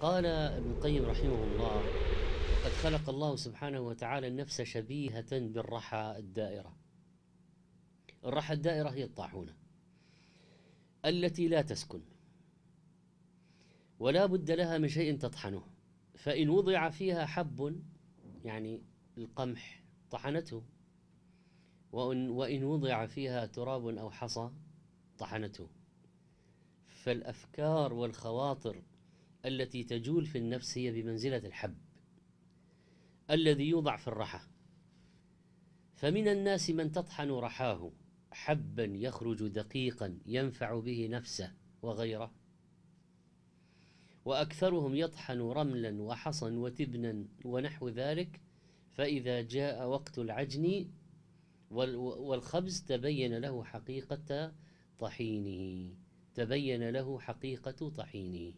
قال ابن القيم رحمه الله قد خلق الله سبحانه وتعالى النفس شبيهة بالرحى الدائرة الرحى الدائرة هي الطاحونة التي لا تسكن ولا بد لها من شيء تطحنه فإن وضع فيها حب يعني القمح طحنته وإن, وإن وضع فيها تراب أو حصى طحنته فالأفكار والخواطر التي تجول في النفس هي بمنزلة الحب الذي يوضع في الرحى فمن الناس من تطحن رحاه حبا يخرج دقيقا ينفع به نفسه وغيره واكثرهم يطحن رملا وحصا وتبنا ونحو ذلك فاذا جاء وقت العجن والخبز تبين له حقيقه طحينه تبين له حقيقه طحينه